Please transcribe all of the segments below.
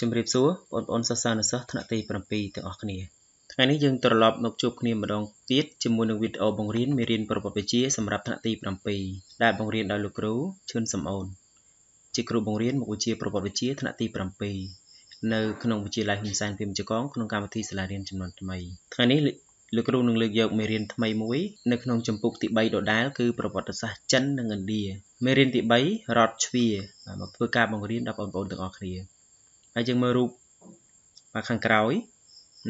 ជំរាបសួរបងប្អូនសិស្សានុសិស្សថ្នាក់ទី7ទាំងអស់គ្នា ថ្ងៃនេះយើងត្រឡប់មកជួបគ្នាម្ដងទៀតជាមួយនឹងវីដេអូបង្រៀនមេរៀនប្រវត្តិវិទ្យាសម្រាប់ថ្នាក់ទី7ដែលបង្រៀនដោយលោកគ្រូឈឿនសំអូនជាគ្រូបង្រៀនមុខវិជ្ជាប្រវត្តិវិទ្យាថ្នាក់ទី7នៅក្នុងវិទ្យាល័យហ៊ុនសែនពីមជកងក្នុងកម្មវិធីសាលារៀនចំនួនថ្មីថ្ងៃនេះលោកគ្រូនឹងលើកយកមេរៀនថ្មីមួយ នៅក្នុងចម្ពោះទី3ដដែលគឺប្រវត្តិសាស្ត្រចិននិងឥណ្ឌាមេរៀនទី3រត់ជ្វាមកធ្វើការបង្រៀនដល់បងប្អូនទាំងអស់គ្នាហើយយើងមើលរូបបាទខាងក្រោយ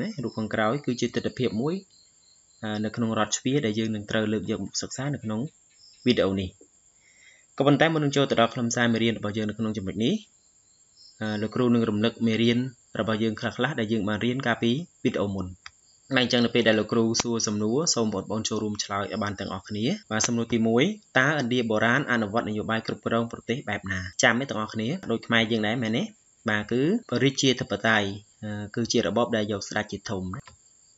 ណារូបខាងក្រោយគឺជាទិដ្ឋភាពមួយនៅក្នុងរត់ជ្វាដែលយើងនឹងត្រូវលើកយកសិក្សានៅក្នុងវីដេអូនេះក៏ប៉ុន្តែមុននឹងចូលទៅដល់ខ្លឹមសារមេរៀនរបស់យើងនៅក្នុងចំណុចនេះលោកគ្រូនឹងរំលឹកមេរៀនរបស់យើងខ្លះៗដែលយើងបានរៀនកាលពីវីដេអូមុនហើយអញ្ចឹងនៅពេលដែលលោកគ្រូសួរសំណួរសូមបងប្អូនចូលរួមឆ្លើយឲ្យបានទាំងអស់គ្នាបាទសំណួរទី1តើឥណ្ឌាបុរាណអនុវត្តនយោបាយគ្រប់គ្រងប្រទេសបែបណា ចាំទេទាំងអស់គ្នាដូចខ្មែរយើងដែរមែនទេបាទគឺរាជាធិបតេយ្យគឺជារបបដែលយកស្ដេចជាធំ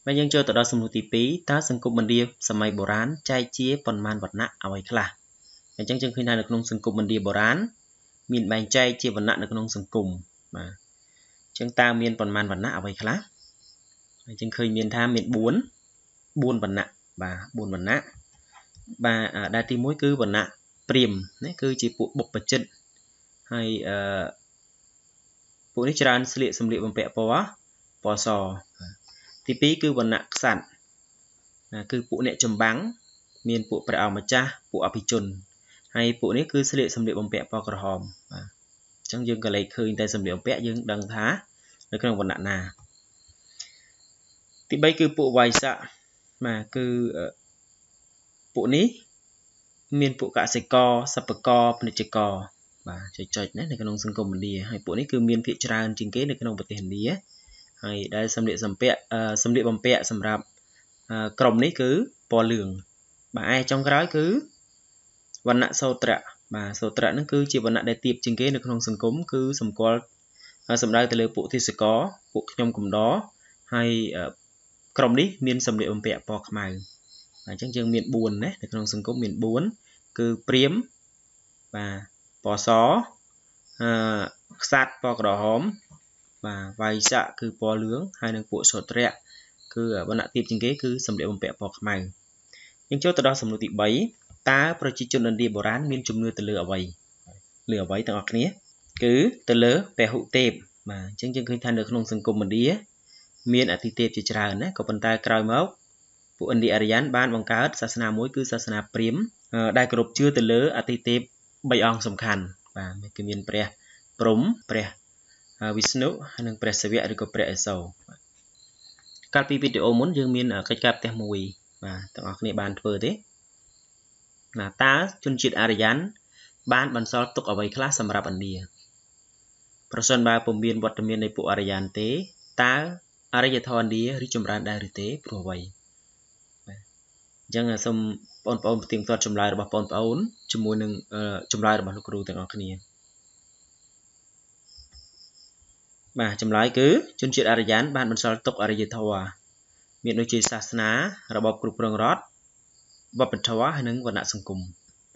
ហើយយើងចូលទៅដល់សំណួរទី2តើសង្គមឥណ្ឌាសម័យបុរាណចែកជាប៉ុន្មានវណ្ណៈអ្វីខ្លះអញ្ចឹងយើងឃើញថានៅក្នុងសង្គមឥណ្ឌាបុរាណមានបែងចែកជាវណ្ណៈនៅក្នុងសង្គមបាទអញ្ចឹងតើមានប៉ុន្មានវណ្ណៈអ្វីខ្លះអញ្ចឹងឃើញមានថាមាន4 4វណ្ណៈបាទ4វណ្ណៈបាទដែលទី1គឺវណ្ណៈព្រាមណាគឺជាពួកបុព្វជិតហើយអឺពួកនេះច្រើនស្លៀកសម្លៀកបំពាក់ពណ៌ពណ៌សទី2គឺវណ្ណៈក្សត្រណាគឺពួកអ្នកចម្បាំងមានពួកព្រះអង្គម្ចាស់ពួកអភិជនហើយពួកនេះគឺស្លៀកសម្លៀកបំពាក់ពណ៌ក្រហមបាទអញ្ចឹងយើងក៏លេខឃើញតែសម្លៀកបំពាក់យើងដឹងថា នៅក្នុងវណ្ណៈណាទី3គឺពួកវៃស័កបាទគឺពួកនេះមានពួកកសិករសិប្បករពាណិជ្ជករបាទចុចៗណានៅក្នុងសង្គមឥណ្ឌាហើយពួកនេះគឺមានភាគច្រើនជាងគេនៅក្នុងប្រទេសឥណ្ឌាហើយដែលសម្លៀកបំពាក់សម្លៀកបំពាក់សម្រាប់ក្រុមនេះគឺពណ៌លឿងបាទឯចុងក្រោយគឺវណ្ណៈសោត្រៈបាទសោត្រៈនឹងគឺជាវណ្ណៈដែលទាបជាងគេនៅក្នុងសង្គមគឺសម្គាល់សម្ដៅទៅលើពួកទេសកពួកខ្ញុំកំដរហើយក្រុមនេះមានសម្លៀកបំពាក់ពណ៌ខ្មៅអញ្ចឹងយើងមាន4ណានៅក្នុងសង្គមមាន4គឺព្រាមបាទពណ៌សអឺខ្សាត់ពណ៌ក្រហមបាទវាយស័កគឺពណ៌លឿងហើយនិងពួកសត្រៈគឺវណ្ណៈទាបជាងគេគឺសម្លៀកបំពាក់ពណ៌ខ្មៅយើងចូលទៅដល់សំណួរទី3តើប្រជាជនឥណ្ឌាបុរាណមានជំនឿទៅលើអ្វីលើអ្វីទាំងអស់គ្នា គឺទៅលើពហុទេពបាទអញ្ចឹងយើងឃើញថានៅក្នុងសង្គមឥណ្ឌាមានអតិទេពជាច្រើនណាក៏ប៉ុន្តែក្រោយមកពួកឥណ្ឌាអារ្យ័នបានបង្កើតសាសនាមួយគឺសាសនាព្រាហ្មណ៍ដែលគោរពជឿទៅលើអតិទេព3អង្គសំខាន់បាទគឺមានព្រះព្រំព្រះវិស្ណុហើយនិងព្រះសិវៈឬក៏ព្រះឥសូរកាលពីវីដេអូមុនយើងមានកិច្ចការផ្ទះមួយ បាទទាំងអស់គ្នាបានធ្វើទេណាតើជនជាតិអារ្យ័នបានបន្សល់ទុកអ្វីខ្លះសម្រាប់ឥណ្ឌាប្រសិនបើពុំមានវត្តមាននៃពួកអារ្យ័នទេតើអរិយធម៌ឥណ្ឌារីចម្រើនដែរឬទេព្រោះអ្វីអញ្ចឹងសូមបងប្អូនផ្ទៀងផ្ទាត់ចម្លើយរបស់បងប្អូនជាមួយនឹងចម្លើយរបស់លោកគ្រូទាំងអស់គ្នាបាទចម្លើយគឺជនជាតិអរិយានបានបន្សល់ទុកអរិយធម៌មានដូចជាសាសនារបបគ្រប់គ្រងរដ្ឋវប្បធម៌ហើយនិងវណ្ណៈសង្គម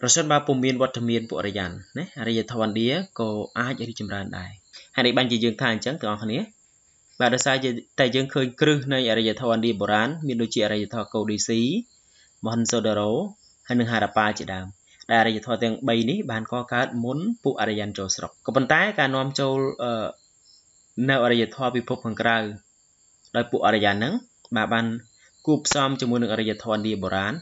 ប្រសិនបើពុំមានវត្តមានពួកអរិយានណាអរិយធម៌ឥណ្ឌាក៏អាចរីកចម្រើនដែរហើយនេះបានជាយើងថាអញ្ចឹងទាំងអស់គ្នាបាទដោយសារតែយើងឃើញគ្រឹះនៃអរិយធម៌ឥណ្ឌាបុរាណមានដូចជាអរិយធម៌កូឌីស៊ីមហិនសូដារ៉ូហើយនិងហារ៉ាប៉ាជាដើមដែលអរិយធម៌ទាំង3នេះបានកកើតមុនពួកអរិយ័នចូលស្រុកក៏ប៉ុន្តែការនាំចូលនៅអរិយធម៌ពិភពខាងក្រៅដោយពួកអរិយ័នហ្នឹងបាទបានគូផ្សំជាមួយនឹងអរិយធម៌ឥណ្ឌាបុរាណ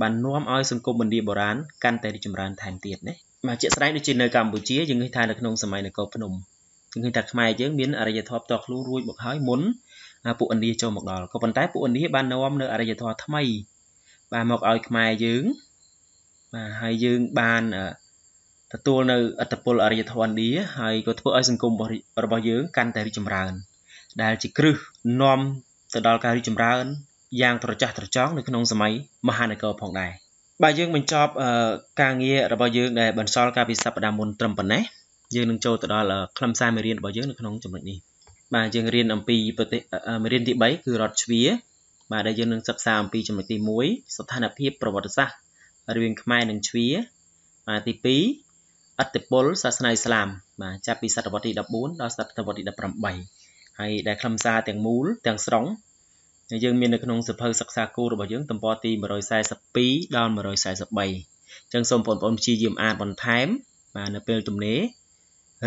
បាននាំឲ្យសង្គមឥណ្ឌាបុរាណកាន់តែរីកចម្រើនថែមទៀតណាបាទជាក់ស្ដែងដូចជានៅកម្ពុជាយើងឃើញថានៅក្នុងសម័យនគរភ្នំគឺឃើញថាខ្មែរយើងមានអរិយធម៌តខ្លួនរួចមកហើយមុនពួកឥណ្ឌាចូលមកដល់ក៏ប៉ុន្តែពួកឥណ្ឌាបាននាំនៅអរិយធម៌ថ្មីបានមកឲ្យខ្មែរយើងបាទហើយយើងបានទទួលនៅអត្តពលអរិយធម៌ឥណ្ឌាហើយក៏ធ្វើឲ្យសង្គមរបស់យើងកាន់តែរីកចម្រើនដែលជាគ្រឹះនាំទៅដល់ការរីកចម្រើនយ៉ាងត្រចះត្រចង់នៅក្នុងសម័យមហានគរផងដែរបាទយើងបញ្ចប់ការងាររបស់យើងដែលបន្សល់កាលពីសប្តាហ៍មុនត្រឹមប៉ុណ្ណេះយើងនឹងចូលទៅដល់ខ្លឹមសារមេរៀនរបស់យើងនៅក្នុងចំណុចនេះបាទយើងរៀនអំពីប្រទេសមេរៀនទី3គឺរដ្ឋជ្វាបាទដែលយើងនឹងសិក្សាអំពីចំណុចទី1ស្ថានភាពប្រវត្តិសាស្ត្ររឿងខ្មែរនិងជ្វាបាទទី2អត្តពលសាសនាអ៊ីស្លាមបាទចាប់ពីសតវត្សទី14ដល់សតវត្សទី18ហើយដែលខ្លឹមសារទាំងមូលទាំងស្រុងយើងមាននៅក្នុងសៀវភៅសិក្សាគូរបស់យើងទំព័រទី142ដល់143អញ្ចឹងសូមបងប្អូនព្យាយាមអានបន្ថែម បាទនៅពេលទំនេរ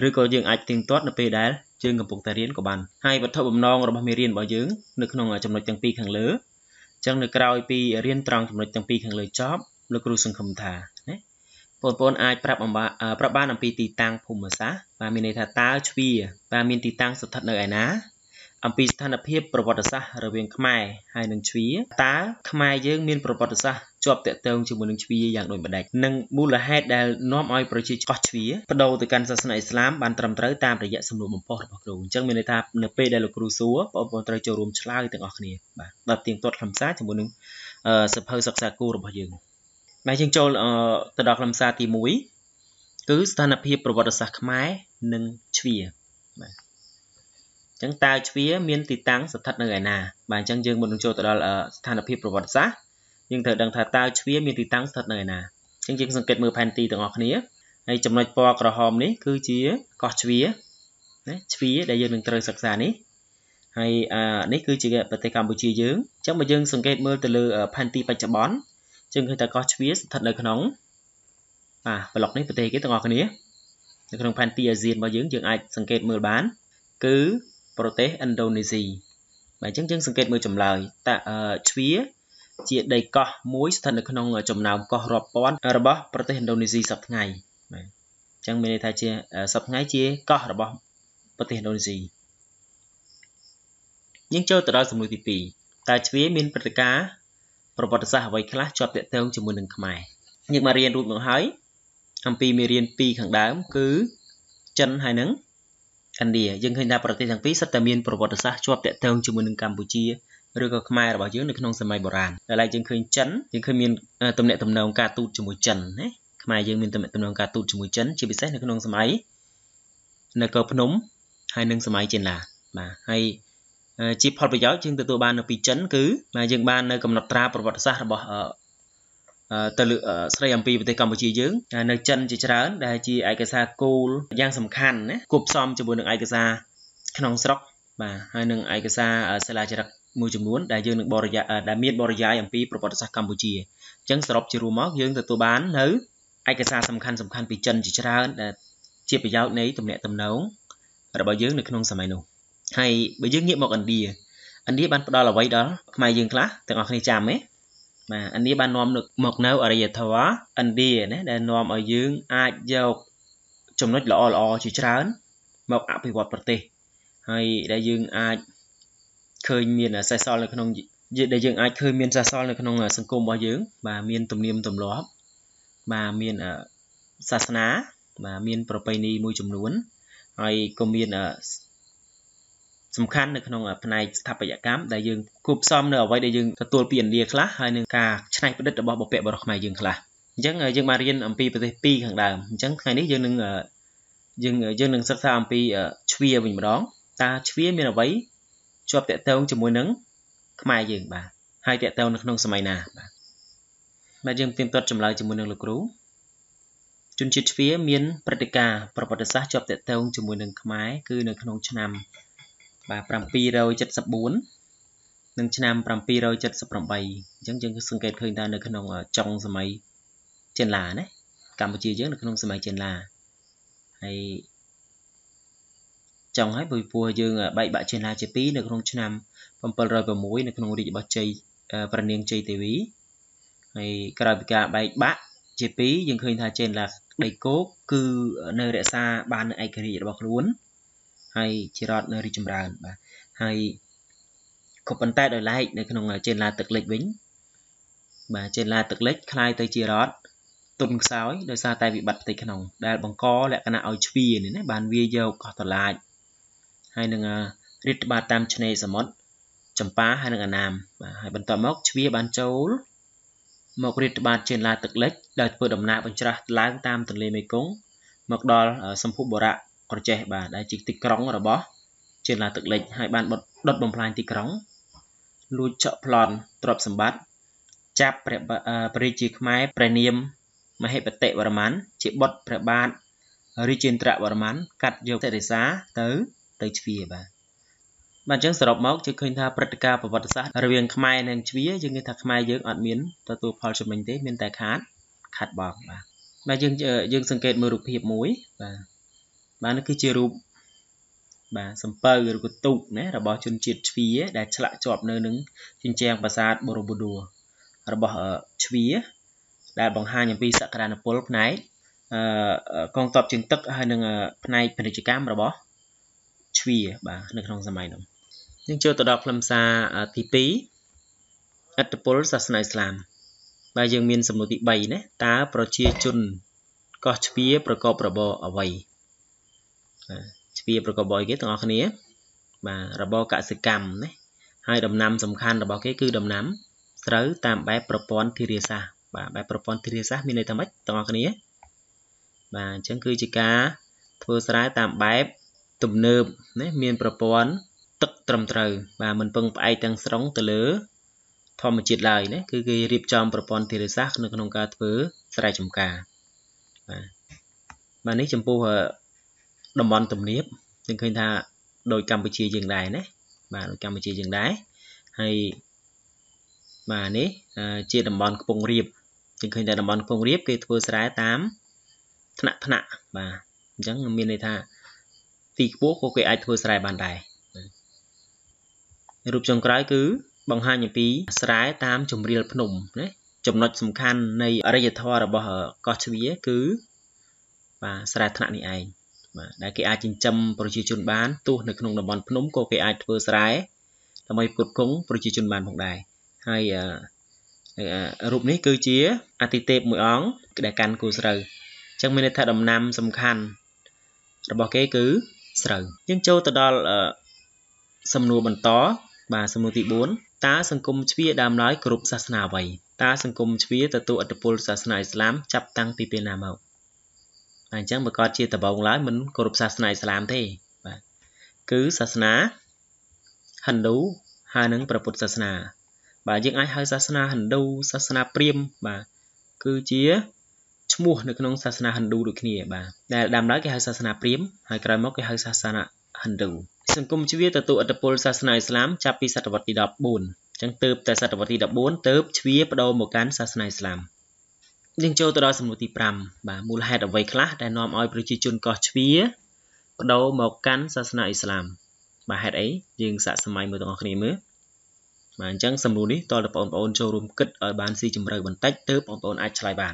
ឬក៏យើងអាចទៀងទាត់នៅពេលដែលយើងកំពុងតែរៀនក៏បានហើយវត្ថុបំណងរបស់មេរៀនរបស់យើងនៅក្នុងចំណុចទាំងពីរខាងលើអញ្ចឹងនៅក្រោយពីរៀនត្រង់ចំណុចទាំងពីរខាងលើចប់លោកគ្រូសង្ឃឹមថាណាបងប្អូនអាចប្រាប់អំបាប្រាប់បានអំពីទីតាំងភូមិសាស្ត្របាទមានន័យថាតើជ្វាបាទមានទីតាំងស្ថិតនៅឯណាអំពីស្ថានភាពប្រវត្តិសាស្ត្ររវាងខ្មែរហើយនិងជ្វាតើខ្មែរយើងមានប្រវត្តិសាស្ត្រជាប់តាក់ទងជាមួយនឹងជ្វាយ៉ាងដូចម្ដេចនិងមូលហេតុដែលនាំឲ្យប្រជាកោះជ្វាបដូរទៅកាន់សាសនាអ៊ីស្លាមបានត្រឹមត្រូវតាមរយៈសំណួរបំផុសរបស់គ្រូអញ្ចឹងមានន័យថានៅពេលដែលលោកគ្រូសួរបងប្អូនត្រូវចូលរួមឆ្លើយទាំងអស់គ្នាបាទដល់ទៀងទាត់ខ្លឹមសារជាមួយនឹងសភៅសិក្សាគូរបស់យើងបាទយើងចូលទៅដល់ខ្លឹមសារទី1គឺស្ថានភាពប្រវត្តិសាស្ត្រខ្មែរនិងជ្វាអញ្ចឹងតើជ្វាមានទីតាំងស្ថិតនៅឯណាបាទអញ្ចឹងយើងមុននឹងចូលទៅដល់ស្ថានភាពប្រវត្តិសាស្ត្រយើងត្រូវដឹងថាតើជ្វាមានទីតាំងស្ថិតនៅឯណាអញ្ចឹងយើងសង្កេតមើលផែនទីទាំងអស់គ្នាហើយចំណុចពណ៌ក្រហមនេះគឺជាកោះជ្វាណាជ្វាដែលយើងនឹងត្រូវសិក្សានេះហើយអានេះគឺជា ប្រទេសកម្ពុជាយើងអញ្ចឹងបើយើង សង្កេតមើលទៅលើផែនទីបច្ចុប្បន្នយើងឃើញថាកោះជ្វាស្ថិតនៅក្នុងបាទប្លុកនេះប្រទេសគេទាំងអស់គ្នានៅក្នុងផែនទីអាស៊ានរបស់យើងយើងអាចសង្កេតមើលបានគឺប្រទេសឥណ្ឌូនេស៊ីបាទអញ្ចឹងយើងសង្កេតមើលចម្លើយតើជ្វាជាដីកោះមួយស្ថិតនៅក្នុង ចំណោមកោះរាប់ពាន់ របស់ប្រទេសឥណ្ឌូនេស៊ីសប្តាហ៍ថ្ងៃបាទអញ្ចឹងមានន័យថាជាសប្តាហ៍ថ្ងៃជាកោះរបស់ ប្រទេសឥណ្ឌូនេស៊ីយើងចូលទៅដល់សំណួរទី2តើជ្វា មានព្រឹត្តិការណ៍ប្រវត្តិសាស្ត្រអ្វីខ្លះជាប់ទាក់ទងជាមួយនឹងខ្មែរយើងមករៀនរួចមកហើយអំពីមេរៀន2ខាងដើម គឺចិនហើយនឹងឥណ្ឌាយើងឃើញថាប្រទេសទាំងពីរសុទ្ធតែមានប្រវត្តិសាស្ត្រជាប់ទាក់ទងជាមួយនឹងកម្ពុជាឬក៏ខ្មែររបស់យើងនៅក្នុងសម័យបុរាណដែលឡែកយើងឃើញចិនយើងឃើញមានទំនាក់ទំនងការទូតជាមួយចិនណាខ្មែរយើងមានទំនាក់ទំនងការទូតជាមួយចិនជាពិសេសនៅក្នុងសម័យនៅកោភ្នំហើយនឹងសម័យចេនឡាបាទហើយជាផលប្រយោជន៍យើងទទួលបាននៅពីចិនគឺយើងបាននៅកំណត់ត្រាប្រវត្តិសាស្ត្ររបស់ទៅស្រីអំពីប្រទេសកម្ពុជាយើង នៅចិនជាច្រើនដែលជាឯកសារគោលយ៉ាងសំខាន់ណាគប់សំជាមួយនឹងឯកសារក្នុងស្រុកបាទហើយនឹងឯកសារសិលាចារឹកមួយចំនួនដែលយើងនឹងបរិយាដែលមានបរិយាយអំពីប្រវត្តិសាស្ត្រកម្ពុជាអញ្ចឹងសរុបជារួមមកយើងទទួលបាននៅឯកសារសំខាន់សំខាន់ពីចិនជាច្រើនដែលជាប្រយោជន៍នៃទំនាក់ទំនងរបស់យើងនៅក្នុងសម័យនោះហើយបើយើងងាកមកឥណ្ឌាឥណ្ឌាបានផ្ដល់អ្វីដល់ខ្មែរយើងខ្លះទាំងអស់គ្នាចាំទេបាទអានេះបាននាំមកនៅ អរិយធម៌ឥណ្ឌាណាដែលនាំឲ្យយើងអាចយកចំណុចល្អល្អជាច្រើនមកអភិវឌ្ឍប្រទេសហើយដែលយើងអាចឃើញមានសេះសល់នៅក្នុងដែលយើងអាចឃើញមានសេះសល់នៅក្នុងសង្គមរបស់យើងបាទមានទំនៀមទម្លាប់បាទមានសាសនាបាទមានប្រពៃណីមួយចំនួនហើយក៏មានសំខាន់នៅក្នុងផ្នែកស្ថាបត្យកម្មដែលយើងគូផ្សំនៅអ្វីដែលយើងទទួលពីឥណ្ឌាខ្លះហើយនឹងការច្នៃប្រឌិតរបស់បុព្វបុរសខ្មែរយើងខ្លះអញ្ចឹងយើងបានរៀនអំពីប្រទេស2ខាងដើមអញ្ចឹងថ្ងៃនេះយើងនឹងយើងយើងនឹងសិក្សាអំពីជ្វាវិញម្ដងតើជ្វាមានអ្វីជាប់តាក់ទងជាមួយនឹងខ្មែរយើងបាទហើយតាក់ទងនៅក្នុងសម័យណាបាទបាទយើងទៀមទាត់ចម្លើយជាមួយនឹងលោកគ្រូជនជាតិជ្វាមានព្រឹត្តិការណ៍ប្រវត្តិសាស្ត្រជាប់តាក់ទងជាមួយនឹងខ្មែរគឺនៅក្នុង ឆ្នាំបាទ774និងឆ្នាំ778អញ្ចឹងយើងសង្កេតឃើញថានៅក្នុង ចុង សម័យចេនឡាណាកម្ពុជាយើងនៅក្នុងសម័យចេនឡាហើយចង់ឲ្យពុយយើងបែកបាក់ចេនឡាជា2នៅក្នុងឆ្នាំ706នៅក្នុងរាជរបស់ជ័យប្រនាងជ័យទេវីហើយក្រោយពីការបែកបាក់ជា2យើងឃើញថាចេនឡាដីគោកគឺនៅរក្សាបាននៅឯករាជ្យរបស់ខ្លួនហើយជារដ្ឋនៅរីចម្រើនបាទហើយក៏ប៉ុន្តែដោយឡែកនៅក្នុងចេនឡាទឹកលិចវិញបាទចេនឡាទឹកលិចคล้ายទៅជារដ្ឋទុនខ្សោយដោយសារតែវិបត្តិផ្ទៃក្នុងដែលបង្កលក្ខណៈឲ្យជ្វានេះណាបានវាយកកោះតឡាចហើយនឹងរិទ្ធិបាតតាមឆ្នេរសមុទ្រចម្ប៉ាហើយនឹងអណាមបាទហើយបន្ទាប់មកជ្វាបានចូលមករាតត្បាតចេនឡាទឹកលិចដែលធ្វើដំណើរបញ្ច្រាស់ឡើងតាមទន្លេមេគង្គមកដល់សម្ភុបរៈក្រចេះបាទដែលជាទីក្រុងរបស់ជឿនឡាទឹកលិចហើយបានបដុតបំផ្លាញទីក្រុងលួចឆក់ប្លន់ទ្រព្យសម្បត្តិចាប់ព្រះព្រះរាជាខ្មែរព្រះនាមមហេបតិវរ្ម័នជាបុត្រព្រះបាទរាជេន្ទ្រវរ្ម័នកាត់យកសិរិសាទៅទៅជ្វាបាទបាទអញ្ចឹងសរុបមកយើងឃើញថាព្រឹត្តិការណ៍ប្រវត្តិសាស្ត្ររវាងខ្មែរនិងជ្វាយើងឃើញថាខ្មែរយើងអត់មានទទួលផលចំណេញទេ មានតែខាតខាត់បងបាទបាទយើងយើងសង្កេតមើលរូបភាពមួយបាទបាទនេះគឺជារូបបាទសំពៅឬក៏ទូកណារបស់ជនជាតិជ្វាដែលឆ្លាក់ជាប់ នៅនឹងជញ្ជាំងប្រាសាទបូរបុដួររបស់ជ្វា ដែលបង្ហាញអំពីសក្តានុពលផ្នែកអឺកងទ័ពជើងទឹកហើយនឹងផ្នែកពាណិជ្ជកម្មរបស់ជ្វាបាទនៅក្នុង សម័យនោះយើងចូលទៅដល់ខ្លឹមសារទី2អត្តពលសាសនាឥស្លាមបាទយើងមានសំណួរទី3ណាតើប្រជាជនកោះជ្វាប្រកបរបរអ្វីស្វាប្រកបដោយគេទាំងអស់គ្នា បាទរបរកសិកម្មណាហើយដំណាំសំខាន់របស់គេគឺដំណាំស្រូវ តាមបែបប្រព័ន្ធធារាសាស្ត្របាទបែបប្រព័ន្ធធារាសាស្ត្រមានន័យថាម៉េចទាំងអស់គ្នា បាទអញ្ចឹងគឺជាការធ្វើស្រែតាមបែបទំនើបណាមានប្រព័ន្ធទឹកត្រឹមត្រូវ បាទមិនពឹងផ្អែកទាំងស្រុង ទៅលើ ធម្មជាតិឡើយណាគឺគេរៀបចំប្រព័ន្ធធារាសាស្ត្រនៅក្នុងការធ្វើស្រែចម្ការបាទបាទនេះចំពោះតំបន់ទំនាបយើងឃើញថាដោយកម្ពុជាយើងដែរណាបាទដូចកម្ពុជាយើងដែរហើយបាទនេះជាតំបន់កំពង់រៀបយើងឃើញតែតំបន់កំពង់រៀបគេធ្វើស្រែតាមថ្នាក់ថ្នាក់បាទអញ្ចឹងមានន័យថាទីខ្ពស់ក៏គេអាចធ្វើស្រែបានដែររូបចុងក្រោយគឺបង្ហាញអំពីស្រែតាមជំរាលភ្នំណាចំណុចសំខាន់នៃអរិយធម៌របស់កោះជ្វាគឺបាទស្រែថ្នាក់នេះឯងបាទដែលគេអាចចិញ្ចឹមប្រជាជនបានទោះនៅក្នុងតំបន់ភ្នំក៏គេអាចធ្វើស្រែដើម្បីផ្គត់ផ្គង់ប្រជាជនបានផងដែរហើយរូបនេះគឺជាអតិទេពមួយអង្គដែលកាន់គូស្រូវអញ្ចឹងមានន័យថាដំណាំសំខាន់របស់គេគឺស្រូវយើងចូលទៅដល់សំណួរបន្ត បាទសំណួរទី4តើសង្គមជ្វាដើមឡើយគ្រប់សាសនាអ្វីតើសង្គមជ្វាទទួលឥទ្ធិពលសាសនាអ៊ីស្លាមចាប់តាំងពីពេលណាមកអញ្ចឹងប្រកាសជាដបងឡើយមិនគោរពសាសនាអ៊ីស្លាមទេបាទគឺសាសនាហិណ្ឌូហើយនឹងព្រះពុទ្ធសាសនា បាទយើងអាចហៅសាសនាហិណ្ឌូសាសនាព្រាហ្មណ៍បាទគឺជាឈ្មោះនៅក្នុងសាសនាហិណ្ឌូដូចគ្នាបាទដែលដើមឡើយគេហៅសាសនាព្រាហ្មណ៍ហើយក្រោយមកគេហៅសាសនាហិណ្ឌូសង្គមជ្វាទទួលឥទ្ធិពលសាសនាអ៊ីស្លាមចាប់ពីសតវត្សទី14អញ្ចឹងទៅតែសតវត្សទី14ទៅជ្វាបដូរមកកាន់សាសនាអ៊ីស្លាមយើងចូលទៅដល់សំណួរទី5បាទមូលហេតុអ្វីខ្លះដែលនាំឲ្យប្រជាជនកោះជ្វាបដូរមកកាន់សាសនាអ៊ីស្លាម បាទហេតុអីយើងសាកសម័យមើលទាំងអស់គ្នាមើលបាទអញ្ចឹងសំណួរនេះតើបងប្អូនចូលរួមគិតឲ្យបានស៊ីជម្រៅបន្តិចទើបបងប្អូនអាចឆ្លើយបាន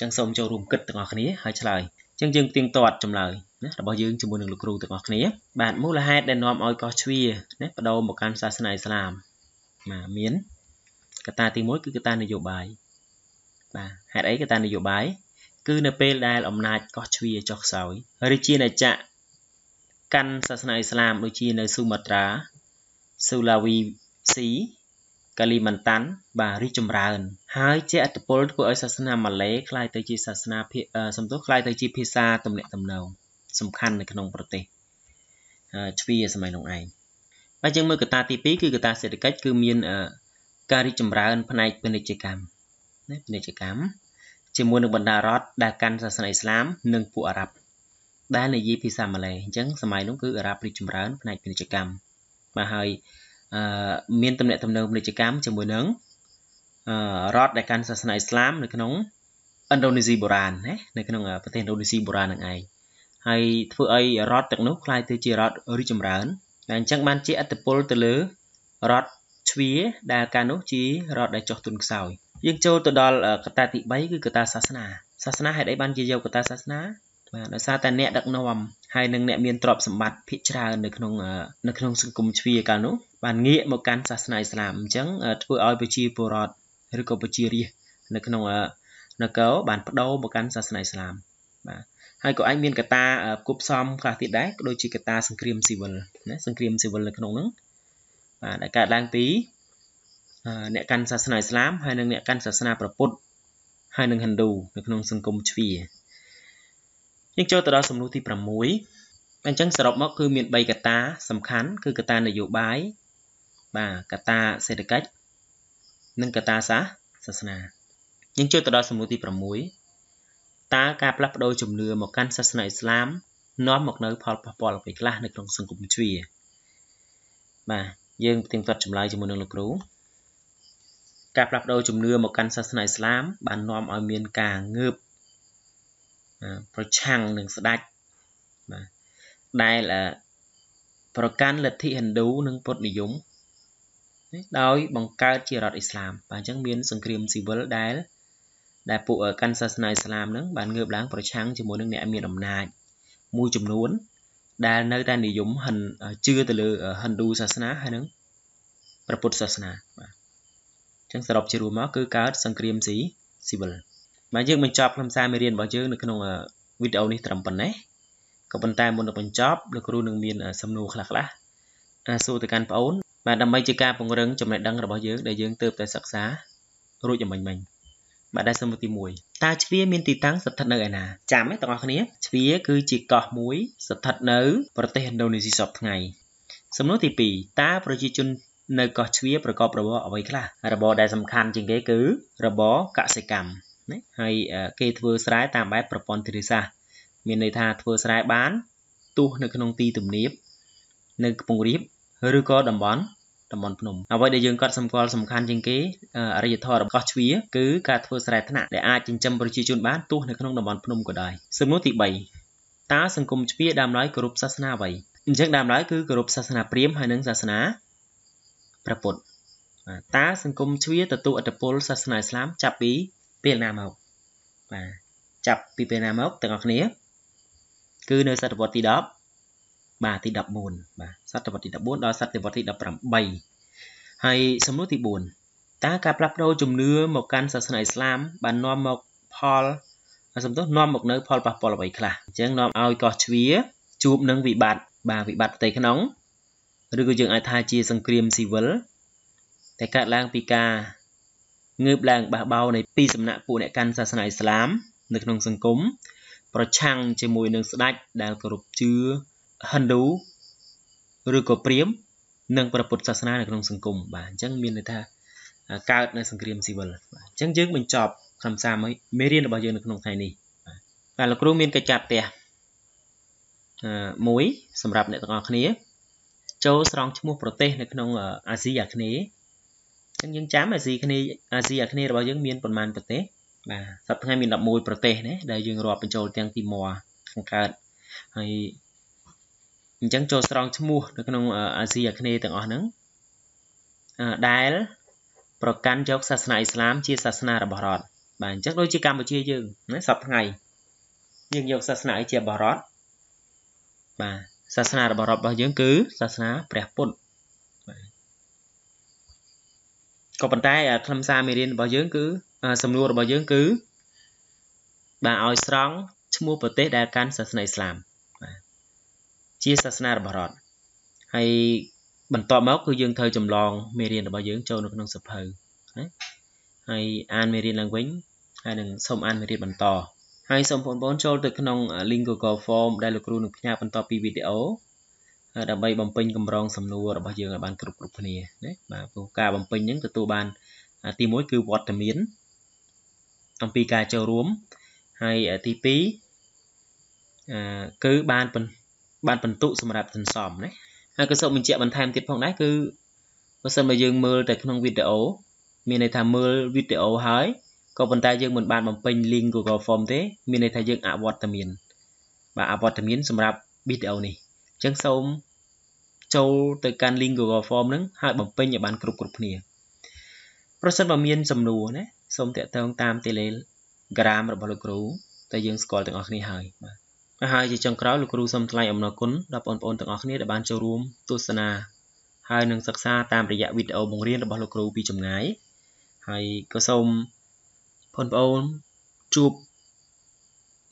អញ្ចឹងសូមចូលរួមគិតទាំងអស់គ្នាហើយឆ្លើយអញ្ចឹងយើងទៀងទាត់ចម្លើយណារបស់យើងជាមួយនឹងលោកគ្រូទាំងអស់គ្នា បាទមូលហេតុដែលនាំឲ្យកោះជ្វាណាបដូរមកកាន់សាសនាអ៊ីស្លាមបាទមានកត្តាទី1គឺកត្តានយោបាយបាទហេតុអីគឺតាមនយោបាយគឺនៅពេលដែលអំណាចកោះជ្វាចុះខ្សោយរាជាណាចក្រកាន់សាសនាអ៊ីស្លាមដូចជានៅស៊ូម៉ាត្រាស៊ូឡាវីស៊ីកាលីម៉ាន់តាន់បាទរីចម្រើនហើយជាអត្តពលធ្វើឲ្យសាសនាម៉ាឡេคล้ายទៅជាសាសនាភាគសំទោសคล้ายទៅជាភាសាទំនាក់ទំនងសំខាន់នៅក្នុងប្រទេសជ្វាសម័យនោះឯងបាទយើងមើលកត្តាទី2គឺកត្តាសេដ្ឋកិច្ចគឺមាន ការរីចម្រើន ផ្នែកពាណិជ្ជកម្មពាណិជ្ជកម្មជាមួយនឹងបណ្ដារដ្ឋដែលកាន់សាសនាអ៊ីស្លាមនិងពួកអារ៉ាប់ដែលនិយាយភាសាម៉ាឡេអញ្ចឹងសម័យនោះគឺអារ៉ាប់រីកចម្រើនផ្នែកពាណិជ្ជកម្មបាទហើយអឺមានទំនាក់ទំនងពាណិជ្ជកម្មជាមួយនឹងអឺរដ្ឋដែលកាន់សាសនាអ៊ីស្លាម នៅក្នុងឥណ្ឌូនេស៊ីបុរាណណានៅក្នុងប្រទេសឥណ្ឌូនេស៊ីបុរាណនឹងឯងហើយធ្វើឲ្យរដ្ឋទាំងនោះក្លាយទៅជារដ្ឋរីកចម្រើនហើយអញ្ចឹងបានជាអត្តពលទៅលើរដ្ឋជ្វាដែលកាលនោះជារដ្ឋដែលចោះទុនខ្សោយយើងចូលទៅដល់កតាទី3គឺកតាសាសនាសាសនាហេតុអីបានជាយកកតាសាសនាបាទដោយសារតែអ្នកដឹកនាំហើយនិងអ្នកមានទ្រព្យសម្បត្តិភាគច្រើននៅក្នុងនៅក្នុងសង្គមជ្វាកាលនោះបានងាកមកកាន់សាសនាអ៊ីស្លាមអញ្ចឹងធ្វើឲ្យប្រជាពលរដ្ឋឬក៏ប្រជារាស្ត្រនៅក្នុងនគរបានបដូរមកកាន់សាសនាអ៊ីស្លាមបាទហើយក៏អាចមានកតាគប់សំខ្លះទៀតដែរក៏ដូចជាកតាសង្គ្រាមស៊ីវិលណាសង្គ្រាមស៊ីវិលនៅក្នុងហ្នឹងបាទដែលកើតឡើងពីអ្នកកាន់សាសនាអ៊ីស្លាមហើយនិងអ្នកកាន់សាសនាប្រពុតហើយនិងហិណ្ឌូនៅក្នុងសង្គមជ្វាយើងចូលទៅដល់សំណួរទី6អញ្ចឹងសរុបមក គឺ មាន3កត្តាសំខាន់ គឺកត្តានយោបាយបាទកត្តាសេដ្ឋកិច្ចនិងកត្តាសាសាសនាយើងចូលទៅដល់សំណួរទី6តើការផ្លាស់ប្ដូរជំនឿមកកាន់សាសនាអ៊ីស្លាមនាំមកនៅ ផលប៉ះពាល់អ្វីខ្លះនៅក្នុងសង្គមជ្វាបាទយើងទៀងទាត់ចម្លើយជាមួយនឹងលោកគ្រូការផ្លាស់ប្ដូរជំនឿមកកាន់សាសនាអ៊ីស្លាម បាននាំឲ្យមានការងើបប្រឆាំងនឹងស្ដេចបាទដែលប្រកាន់លទ្ធិហិណ្ឌូនិងពុទ្ធនិយមដោយបង្កើតជារដ្ឋអ៊ីស្លាមបាទអញ្ចឹងមានសង្គ្រាមស៊ីវិលដែល ដែលពួកកាន់សាសនាអ៊ីស្លាមហ្នឹងបានងើបឡើងប្រឆាំងជាមួយនឹងអ្នកមានអំណាចមួយចំនួន ដែលនៅតែនិយមហិនជឿទៅលើហិណ្ឌូសាសនាហើយនឹងព្រះពុទ្ធសាសនាបាទចឹងសរុបជារួមមកគឺកើតសង្គ្រាមស៊ីស៊ីវិលបាទយើងបញ្ចប់ខ្លឹមសារមេរៀនរបស់យើងនៅក្នុងវីដេអូនេះត្រឹមប៉ុណ្ណេះក៏ប៉ុន្តែមុននឹងបញ្ចប់លោកគ្រូនឹងមានសំណួរខ្លះៗសួរទៅកាន់ប្អូនបាទដើម្បីជាការពង្រឹងចំណេះដឹងរបស់យើងដែលយើងទើបតែសិក្សា រួចយ៉ាងមិញមិញ បាទដែលសំណួរទី1តើជ្វាមានទីតាំងស្ថិតនៅឯណា ចាំទេបងប្អូនជ្វាគឺជាកោះមួយ ស្ថិតនៅ ប្រទេសឥណ្ឌូនេស៊ីសពថ្ងៃសំណួរទី2តើប្រជាជននៅកោះជ្វាប្រកបរបរអ្វីខ្លះរបរដែលសំខាន់ជាងគេ គឺរបរកសិកម្មណាហើយគេធ្វើស្រែតាមបែបប្រព័ន្ធធារាសាស្ត្រមានន័យថាធ្វើស្រែបានទូសនៅក្នុងទីទំនាបនៅកំពង់រាបឬក៏តំបន់តំបន់ភ្នំអ្វីដែលយើងកត់សម្គាល់សំខាន់ជាងគេអរិយធម៌របស់ជ្វាគឺការធ្វើស្រែថ្នាក់ដែលអាចចិញ្ចឹមប្រជាជនបានទោះនៅក្នុងតំបន់ភ្នំក៏ដោយសំណួរទី3តើសង្គមជ្វាដើមឡើយគោរពសាសនាអ្វីអញ្ចឹងដើមឡើយគឺគោរពសាសនាព្រាហ្មណ៍ហើយនិងសាសនាព្រះពុទ្ធតើសង្គមជ្វាទទួលឥទ្ធិពលសាសនាឥស្លាម ចាប់ពីពេលណាមកបាទចាប់ពីពេលណាមកទាំងអស់គ្នាគឺនៅសតវត្សទី10បាទទី14បាទសតវត្សទី14ដល់សតវត្សទី18ហើយសំណួរទី4តើការផ្លាស់ប្ដូរជំនឿមកកាន់សាសនាឥស្លាម បាននាំមកផលសំទោសនាំមកនៅ ផលប៉ះពាល់អ្វីខ្លះអញ្ចឹងនាំឲ្យកោះជ្វាជួបនឹងវិបត្តិបាទវិបត្តិផ្ទៃក្នុងឬក៏យើងអាចថាជាសង្គ្រាមស៊ីវិលតែកើតឡើងពីការងើបឡើងបះបោរនៃពីសំណាក់ពួកអ្នកកាន់សាសនាអ៊ីស្លាម នៅក្នុងសង្គមប្រឆាំងជាមួយនឹងស្ដេចដែលគោរពជឿហិណ្ឌូឬក៏ព្រាហ្មណ៍និងព្រះពុទ្ធសាសនានៅក្នុងសង្គមបាទអញ្ចឹងមានន័យថា កើតនៅសង្គ្រាមស៊ីវិលបាទអញ្ចឹងយើងបញ្ចប់ខ្លឹមសារមួយមេរៀនរបស់យើងនៅក្នុងថ្ងៃនេះ បាទលោកគ្រូមានកិច្ចការផ្ទះ1សម្រាប់អ្នកទាំងអស់គ្នាចូលស្រង់ឈ្មោះប្រទេសនៅក្នុងអាស៊ីអាគ្នេយ៍អញ្ចឹងយើងចាំអាស៊ីគ្នាអាស៊ីអាគ្នេយ៍របស់យើងមាន ប្រមាណប្រទេសបាទសប្តាហ៍មាន11ប្រទេសណាដែលយើងរាប់បញ្ចូលទាំងទីម័រខាងកើតហើយអញ្ចឹងចូលស្រង់ឈ្មោះ នៅក្នុងអាស៊ីអាគ្នេយ៍ទាំងអស់ហ្នឹងដែលប្រកាន់យកសាសនាអ៊ីស្លាមជាសាសនារបស់រដ្ឋបាទអញ្ចឹងដូចជាកម្ពុជាយើងណាសប្តាហ៍យើងយកសាសនាជារបស់រដ្ឋបាទសាសនារបស់របស់យើងគឺសាសនាព្រះពុទ្ធក៏ប៉ុន្តែខ្លឹមសារមេរៀនរបស់យើងគឺសំណួររបស់យើងគឺបាទឲ្យស្រង់ឈ្មោះប្រទេស ដែលកាន់សាសនាអ៊ីស្លាមបាទជាសាសនារបស់រដ្ឋហើយបន្ទាប់មកគឺយើងត្រូវចម្លងមេរៀនរបស់យើងចូលនៅក្នុងសភៅហើយអានមេរៀនឡើងវិញហើយនឹងសូមអានមេរៀនបន្តហើយសូមបងប្អូនចូលទៅក្នុង link Google Form ដែលលោកគ្រូនឹងផ្ញើបន្តពីវីដេអូដើម្បីបំពេញកម្រងសំណួររបស់យើងឲ្យបានគ្រប់គ្រប់គ្នាណាបាទព្រោះការបំពេញហ្នឹងទទួលបានទី1គឺវត្តមានអំពីការចូលរួមហើយទី2គឺបានបានបន្ទុកសម្រាប់សន្សំណាហើយក៏សូមបញ្ជាក់បន្ថែមទៀតផងដែរគឺបើសិនបើយើងមើលតែក្នុងវីដេអូមានន័យថាមើលវីដេអូហើយក៏ប៉ុន្តែយើងមិនបានបំពេញ link Google Form ទេមានន័យថាយើងអវត្តមានបាទអវត្តមាន សម្រាប់វីដេអូនេះអញ្ចឹងសូមចូលទៅកាន់ link Google Form ហ្នឹងហើយបំពេញឲ្យបាន គ្រប់គ្រប់គ្នា ប្រសិនបើមានសំណួរណាសូមតាក់ទងតាម Telegram របស់លោកគ្រូតែយើងស្គាល់ទាំងអស់គ្នាហើយបាទហើយជាចុងក្រោយលោកគ្រូសូមថ្លែងអំណរគុណដល់បងប្អូនទាំងអស់គ្នាដែលបានចូលរួមទស្សនាហើយនឹងសិក្សាតាមរយៈវីដេអូបង្រៀនរបស់លោកគ្រូពីចម្ងាយហើយក៏សូមបងប្អូនជួប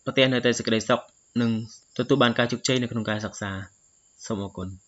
ប្រទេសនៅតែសេចក្តីសុខនិងទទួលបានការជោគជ័យនៅក្នុងការសិក្សាសូមអរគុណ។